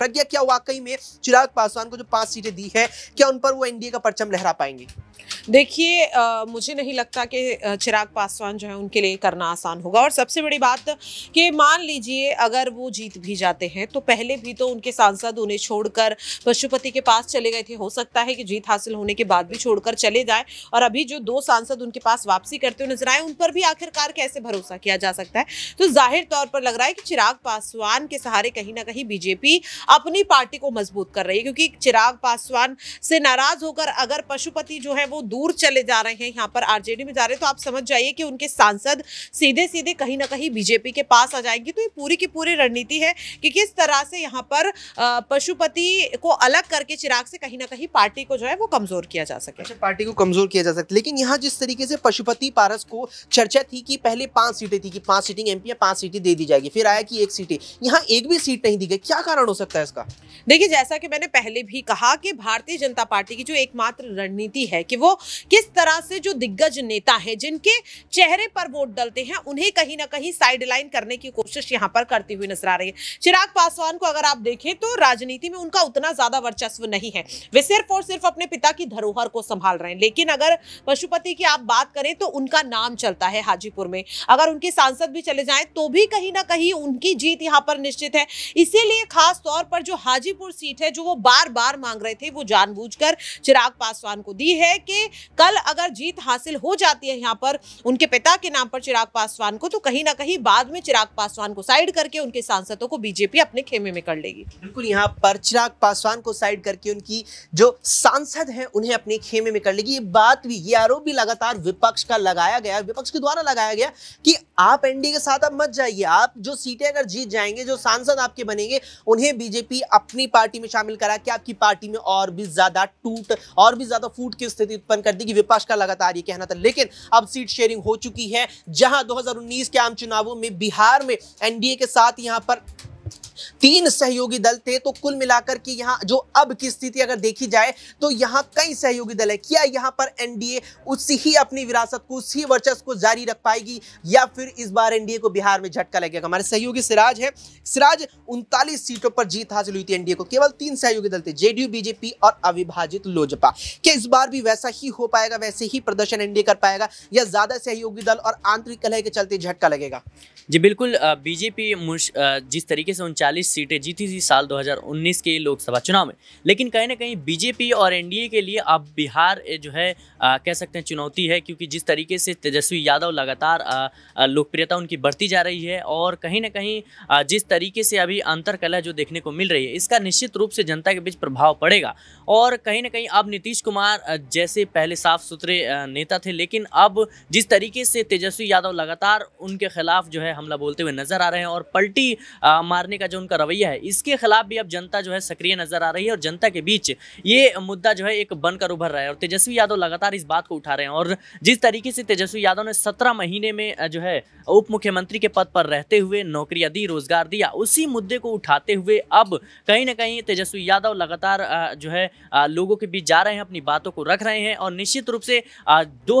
प्रज्ञा क्या वाकई में चिराग पासवान को जो पांच सीटें दी है क्या उन पर वो एनडीए का परचम लहरा पाएंगे देखिए मुझे नहीं लगता कि चिराग पासवान जो है उनके लिए करना आसान होगा और सबसे बड़ी बात कि मान लीजिए अगर वो जीत भी जाते हैं तो पहले भी तो उनके सांसद उन्हें छोड़कर पशुपति के पास चले गए थे हो सकता है कि जीत हासिल होने के बाद भी छोड़कर चले जाए और अभी जो दो सांसद उनके पास वापसी करते हुए नजर आए उन पर भी आखिरकार कैसे भरोसा किया जा सकता है तो जाहिर तौर पर लग रहा है कि चिराग पासवान के सहारे कहीं ना कहीं बीजेपी अपनी पार्टी को मजबूत कर रही है क्योंकि चिराग पासवान से नाराज होकर अगर पशुपति जो है वो दूर चले जा रहे हैं यहाँ पर आरजेडी में जा रहे हैं तो आप समझ जाइए कि उनके सांसद सीधे सीधे कहीं ना कहीं बीजेपी के पास आ जाएंगे तो ये पूरी की पूरी रणनीति है कि किस तरह से यहाँ पर पशुपति को अलग करके चिराग से कहीं ना कहीं पार्टी को जो है वो कमजोर किया जा सके अच्छा पार्टी को कमजोर किया जा सके लेकिन यहाँ जिस तरीके से पशुपति पारस को चर्चा थी कि पहले पांच सीटें थी कि पांच सीटिंग एमपी पांच सीटें दे दी जाएगी फिर आया कि एक सीटें यहाँ एक भी सीट नहीं दी गई क्या कारण हो सकता है इसका देखिए जैसा कि मैंने पहले भी कहा कि भारतीय जनता पार्टी की जो एकमात्र रणनीति है कि वो किस तरह से जो दिग्गज नेता है जिनके चेहरे पर वोट डलते हैं उन्हें कहीं ना कहीं साइडलाइन करने की कोशिश यहाँ पर करती हुई नजर आ रही है चिराग पासवान को अगर आप देखें तो राजनीति में उनका उतना ज्यादा वर्चस्व नहीं है वे सिर्फ और सिर्फ अपने पिता की धरोहर को संभाल रहे हैं लेकिन अगर पशुपति की आप बात करें तो उनका नाम चलता है हाजीपुर में अगर उनके सांसद भी चले जाएं तो भी कहीं ना कहीं उनकी जीत यहां पर निश्चित है इसीलिए खास तौर पर जो हाजीपुर सीट है जो वो बार बार मांग रहे थे वो जानबूझकर चिराग पासवान को दी है कि कल अगर जीत हासिल हो जाती है यहाँ पर उनके पिता के नाम पर चिराग पासवान को तो कहीं ना कहीं बाद में चिराग पासवान को साइड करके उनके सांसदों को बीजेपी अपने खेमे में कर लेगी बिल्कुल यहाँ पर चिराग पासवान को साइड करके उनकी जो सांसद है उन्हें अपने खेमे में कर लेगी ये बात भी ये आरोप भी लगातार विपक्ष का लगाया गया विपक्ष के द्वारा लगाया गया कि आप एनडीए के साथ अब मत जाइए आप जो सीटें अगर जीत जाएंगे जो सांसद आपके बनेंगे उन्हें बीजेपी अपनी पार्टी में शामिल करा के आपकी पार्टी में और भी ज्यादा टूट और भी ज्यादा फूट की स्थिति उत्पन्न खत्म कर दी कि विपक्ष का लगातार ये कहना था लेकिन अब सीट शेयरिंग हो चुकी है जहां 2019 के आम चुनावों में बिहार में एनडीए के साथ यहां पर तीन सहयोगी दल थे तो कुल मिलाकर की यहां जो अब की स्थिति अगर देखी जाए तो यहां कई सहयोगी दल है क्या यहां पर एनडीए उसी ही अपनी विरासत को उसी वर्चस्व को जारी रख पाएगी या फिर इस बार एनडीए को बिहार में झटका लगेगा हमारे सहयोगी सिराज है सिराज उनतालीस सीटों पर जीत हासिल हुई थी एनडीए को केवल तीन सहयोगी दल थे जेडीयू बीजेपी और अविभाजित लोजपा क्या इस बार भी वैसा ही हो पाएगा वैसे ही प्रदर्शन एनडीए कर पाएगा या ज्यादा सहयोगी दल और आंतरिक कलह के चलते झटका लगेगा जी बिल्कुल बीजेपी जिस तरीके से उनचास 40 सीटें जीती थी साल 2019 के लोकसभा चुनाव में लेकिन कहीं ना कहीं बीजेपी और एनडीए के लिए अब बिहार जो है आ, कह सकते हैं चुनौती है क्योंकि जिस तरीके से तेजस्वी यादव लगातार लोकप्रियता उनकी बढ़ती जा रही है और कहीं ना कहीं आ, जिस तरीके से अभी अंतर कला जो देखने को मिल रही है इसका निश्चित रूप से जनता के बीच प्रभाव पड़ेगा और कहीं ना कहीं अब नीतीश कुमार जैसे पहले साफ सुथरे नेता थे लेकिन अब जिस तरीके से तेजस्वी यादव लगातार उनके खिलाफ जो है हमला बोलते हुए नजर आ रहे हैं और पलटी मारने का जो उनका रवैया है इसके खिलाफ भी अब जनता जो है सक्रिय नजर आ रही है और जनता के बीच ये मुद्दा जो है एक बनकर उभर रहा है और तेजस्वी यादव लगातार इस बात को उठा रहे हैं और जिस तरीके से तेजस्वी यादव ने सत्रह महीने में जो है उप मुख्यमंत्री के पद पर रहते हुए नौकरियां दी रोजगार दिया उसी मुद्दे को उठाते हुए अब कहीं ना कहीं तेजस्वी यादव लगातार जो है लोगों के बीच जा रहे हैं अपनी बातों को रख रहे हैं और निश्चित रूप से दो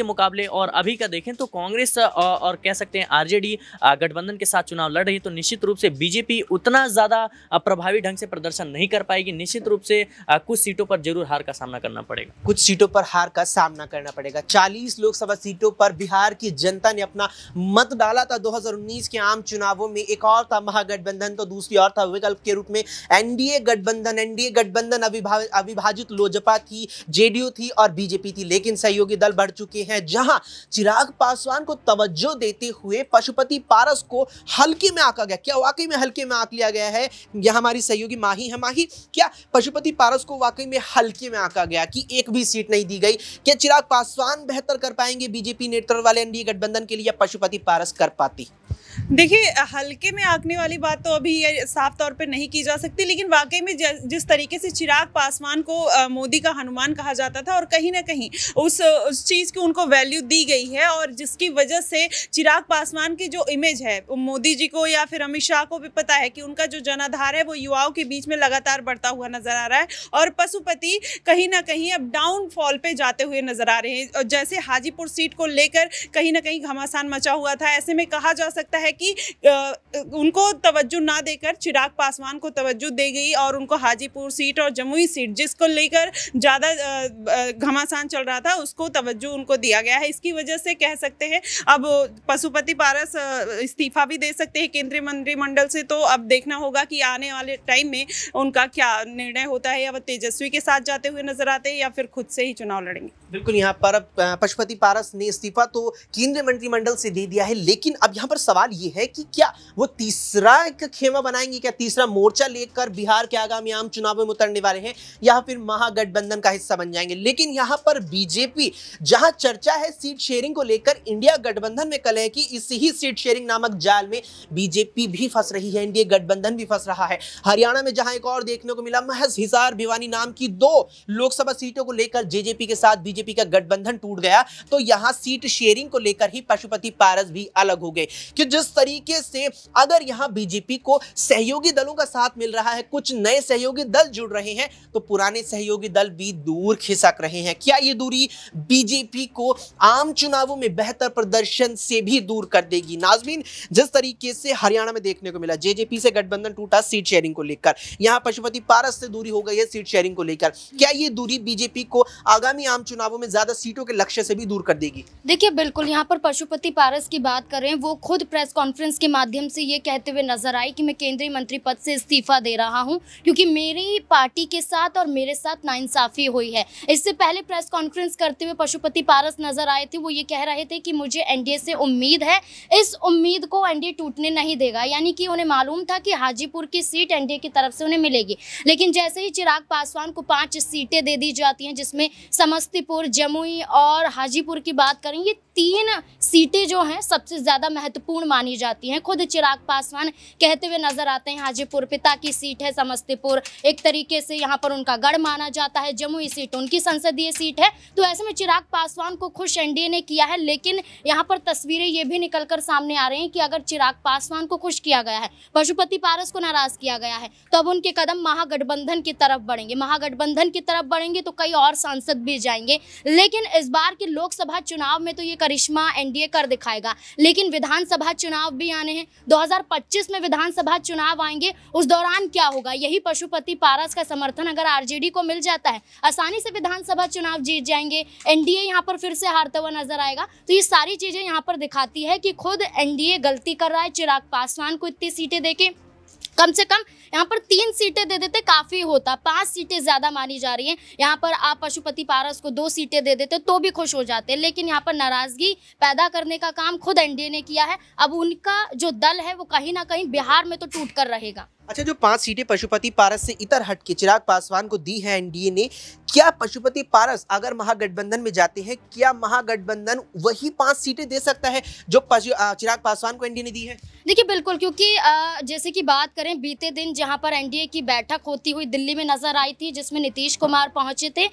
के मुकाबले और अभी का देखें तो कांग्रेस और कह सकते हैं आरजेडी गठबंधन के साथ चुनाव लड़ रही है तो निश्चित रूप से बीजेपी बीजेपी उतना ज़्यादा प्रभावी ढंग से प्रदर्शन नहीं कर पाएगी निश्चित रूप से कुछ सीटों पर जरूर हार का सामना करना पड़ेगा कुछ सीटों पर हार का सामना करना पड़ेगा चालीस लोकसभा सीटों पर बिहार की जनता ने अपना मत डाला था दो के आम चुनावों में एक और था महागठबंधन तो दूसरी और था विकल्प के रूप में एनडीए गठबंधन एनडीए गठबंधन अविभाजित लोजपा थी जेडीयू थी और बीजेपी थी लेकिन सहयोगी दल बढ़ चुके हैं जहां चिराग पासवान को तवज्जो देते हुए पशुपति पारस को हल्के में आका गया क्या वाकई में हल्के हल्के में आंक लिया गया है यह हमारी सहयोगी माही है माही क्या पशुपति पारस को वाकई में हल्के में आंका गया कि एक भी सीट नहीं दी गई क्या चिराग पासवान बेहतर कर पाएंगे बीजेपी नेतृत्व वाले एनडीए गठबंधन के लिए पशुपति पारस कर पाती देखिए हल्के में आंकने वाली बात तो अभी साफ तौर पर नहीं की जा सकती लेकिन वाकई में जिस तरीके से चिराग पासवान को मोदी का हनुमान कहा जाता था और कहीं ना कहीं उस उस चीज़ की उनको वैल्यू दी गई है और जिसकी वजह से चिराग पासवान की जो इमेज है मोदी जी को या फिर अमित शाह को भी पता है कि उनका जो जनाधार है वो युवाओं के बीच में लगातार बढ़ता हुआ नजर आ रहा है और पशुपति कहीं ना कहीं अब डाउनफॉल पे जाते हुए नजर आ रहे हैं जैसे हाजीपुर सीट को लेकर कहीं ना कहीं घमासान मचा हुआ था ऐसे में कहा जा सकता है कि उनको तवज्जो ना देकर चिराग पासवान को तवज्जो दे गई और उनको हाजीपुर सीट और जमुई सीट जिसको लेकर ज़्यादा घमासान चल रहा था उसको तवज्जो उनको दिया गया है इसकी वजह से कह सकते हैं अब पशुपति पारस इस्तीफा भी दे सकते हैं केंद्रीय मंत्रिमंडल से तो अब देखना होगा कि आने वाले टाइम में उनका क्या निर्णय होता है या वो तेजस्वी के साथ जाते हुए नजर आते हैं या फिर खुद से ही चुनाव लड़ेंगे बिल्कुल यहाँ पर पशुपति पारस ने इस्तीफा तो केंद्रीय मंत्रिमंडल से दे दिया है लेकिन अब यहाँ पर सवाल ये रही है कि क्या वो तीसरा एक खेमा बनाएंगे क्या तीसरा मोर्चा लेकर बिहार के आगामी आम चुनाव में उतरने वाले हैं या फिर महागठबंधन का हिस्सा बन जाएंगे लेकिन यहां पर बीजेपी जहां चर्चा है सीट शेयरिंग को लेकर इंडिया गठबंधन में कल है कि इसी सीट शेयरिंग नामक जाल में बीजेपी भी फंस रही है इंडिया गठबंधन भी फंस रहा है हरियाणा में जहां एक और देखने को मिला महज हिसार भिवानी नाम की दो लोकसभा सीटों को लेकर जेजेपी के साथ बीजेपी का गठबंधन टूट गया तो यहां सीट शेयरिंग को लेकर ही पशुपति पारस भी अलग हो गए कि जिस तरीके से अगर यहां बीजेपी को सहयोगी दलों का साथ मिल रहा है कुछ नए सहयोगी दल जुड़ रहे हैं तो पुराने सहयोगी दल भी दूर खिसक रहे हैं क्या ये दूरी बीजेपी को आम चुनावों में बेहतर प्रदर्शन से भी दूर कर देगी नाजमीन जिस तरीके से हरियाणा में देखने को मिला जेजेपी से गठबंधन टूटा सीट शेयरिंग को लेकर यहां पशुपति पारस से दूरी हो गई है सीट शेयरिंग को लेकर क्या ये दूरी बीजेपी को आगामी आम चुनावों में ज्यादा सीटों के लक्ष्य से भी दूर कर देगी देखिए बिल्कुल यहाँ पर पशुपति पारस की बात करें वो खुद प्रेस कॉन्फ्रेंस कॉन्फ्रेंस के माध्यम से ये कहते हुए नजर आई कि मैं केंद्रीय मंत्री पद से इस्तीफा दे रहा हूं क्योंकि मेरी पार्टी के साथ और मेरे साथ नाइंसाफी हुई है इससे पहले प्रेस कॉन्फ्रेंस करते हुए पशुपति पारस नजर आए थे वो ये कह रहे थे कि मुझे एनडीए से उम्मीद है इस उम्मीद को एनडीए टूटने नहीं देगा यानी कि उन्हें मालूम था कि हाजीपुर की सीट एनडीए की तरफ से उन्हें मिलेगी लेकिन जैसे ही चिराग पासवान को पांच सीटें दे दी जाती हैं जिसमें समस्तीपुर जमुई और हाजीपुर की बात करें ये तीन सीटें जो हैं सबसे ज़्यादा महत्वपूर्ण मानी जाती हैं खुद चिराग पासवान कहते हुए नजर आते हैं हाजीपुर पिता की सीट है समस्तीपुर एक तरीके से यहाँ पर उनका गढ़ माना जाता है जमुई सीट उनकी संसदीय सीट है तो ऐसे में चिराग पासवान को खुश एनडीए ने किया है लेकिन यहाँ पर तस्वीरें ये भी निकल कर सामने आ रही हैं कि अगर चिराग पासवान को खुश किया गया है पशुपति पारस को नाराज किया गया है तो अब उनके कदम महागठबंधन की तरफ बढ़ेंगे महागठबंधन की तरफ बढ़ेंगे तो कई और सांसद भी जाएंगे लेकिन इस बार के लोकसभा चुनाव में तो ये करिश्मा एनडीए कर दिखाएगा लेकिन विधानसभा चुनाव भी आने हैं 2025 में विधानसभा चुनाव आएंगे उस दौरान क्या होगा यही पशुपति पारस का समर्थन अगर आरजेडी को मिल जाता है आसानी से विधानसभा चुनाव जीत जाएंगे एनडीए यहाँ पर फिर से हारता हुआ नजर आएगा तो ये सारी चीजें यहाँ पर दिखाती है कि खुद एनडीए गलती कर रहा है चिराग पासवान को इतनी सीटें देके कम से कम यहाँ पर तीन सीटें दे देते काफ़ी होता पांच सीटें ज़्यादा मानी जा रही हैं यहाँ पर आप पशुपति पारस को दो सीटें दे देते तो भी खुश हो जाते लेकिन यहाँ पर नाराज़गी पैदा करने का काम खुद एनडीए ने किया है अब उनका जो दल है वो कहीं ना कहीं बिहार में तो टूट कर रहेगा अच्छा जो पांच सीटें पशुपति पारस से इतर हट के चिराग पासवान को दी है एनडीए ने क्या पशुपति पारस अगर महागठबंधन में जाते हैं क्या महागठबंधन वही पांच सीटें दे सकता है जो चिराग पासवान को एनडीए ने दी है देखिए बिल्कुल क्योंकि जैसे कि बात करें बीते दिन जहां पर एनडीए की बैठक होती हुई दिल्ली में नजर आई थी जिसमें नीतीश कुमार पहुंचे थे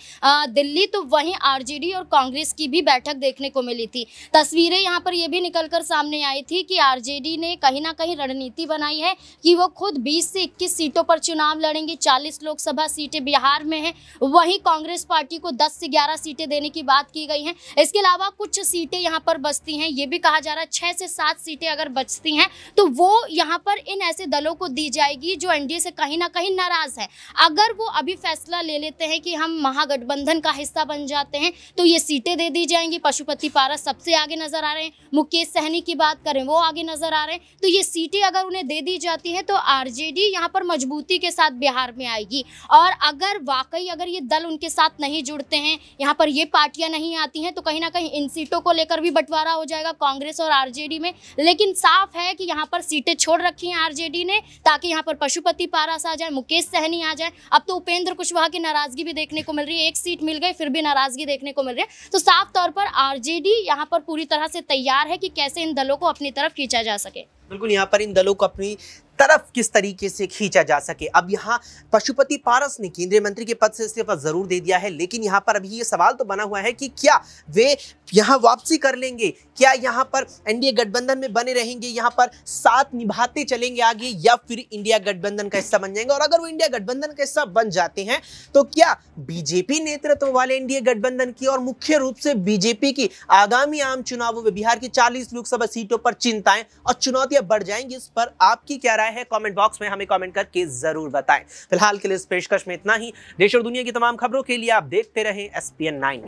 दिल्ली तो वहीं आरजेडी और कांग्रेस की भी बैठक देखने को मिली थी तस्वीरें यहाँ पर यह भी निकल सामने आई थी कि आरजेडी ने कहीं ना कहीं रणनीति बनाई है कि वो खुद बीस 19 से 21 सीटों पर चुनाव लड़ेंगे 40 लोकसभा सीटें बिहार में हैं वहीं कांग्रेस पार्टी को 10 से 11 सीटें देने की बात की गई है इसके अलावा कुछ सीटें यहाँ पर बचती हैं ये भी कहा जा रहा है छः से सात सीटें अगर बचती हैं तो वो यहाँ पर इन ऐसे दलों को दी जाएगी जो एनडीए से कहीं ना कहीं नाराज़ है अगर वो अभी फैसला ले लेते हैं कि हम महागठबंधन का हिस्सा बन जाते हैं तो ये सीटें दे दी जाएंगी पशुपति पारा सबसे आगे नजर आ रहे हैं मुकेश सहनी की बात करें वो आगे नजर आ रहे हैं तो ये सीटें अगर उन्हें दे दी जाती है तो आरजेडी आजादी यहाँ पर मजबूती के साथ बिहार में आएगी और अगर वाकई अगर ये दल उनके साथ नहीं जुड़ते हैं यहाँ पर ये पार्टियां नहीं आती हैं तो कहीं ना कहीं इन सीटों को लेकर भी बंटवारा हो जाएगा कांग्रेस और आरजेडी में लेकिन साफ है कि यहाँ पर सीटें छोड़ रखी हैं आरजेडी ने ताकि यहाँ पर पशुपति पारास आ जाए मुकेश सहनी आ जाए अब तो उपेंद्र कुशवाहा की नाराजगी भी देखने को मिल रही है एक सीट मिल गई फिर भी नाराजगी देखने को मिल रही है तो साफ तौर पर आरजेडी यहाँ पर पूरी तरह से तैयार है कि कैसे इन दलों को अपनी तरफ खींचा जा सके बिल्कुल यहाँ पर इन दलों को अपनी तरफ किस तरीके से खींचा जा सके अब यहाँ पशुपति पारस ने केंद्रीय मंत्री के पद से इस्तीफा जरूर दे दिया है लेकिन यहाँ पर अभी ये सवाल तो बना हुआ है कि क्या वे यहाँ वापसी कर लेंगे क्या यहाँ पर एनडीए गठबंधन में बने रहेंगे यहाँ पर साथ निभाते चलेंगे आगे या फिर इंडिया गठबंधन का हिस्सा बन जाएंगे और अगर वो इंडिया गठबंधन का हिस्सा बन जाते हैं तो क्या बीजेपी नेतृत्व वाले एनडीए गठबंधन की और मुख्य रूप से बीजेपी की आगामी आम चुनावों में बिहार की चालीस लोकसभा सीटों पर चिंताएं और चुनौतियां कीमतें बढ़ जाएंगी इस पर आपकी क्या राय है कमेंट बॉक्स में हमें कमेंट करके ज़रूर बताएं फिलहाल के लिए इस पेशकश में इतना ही देश और दुनिया की तमाम खबरों के लिए आप देखते रहें एस पी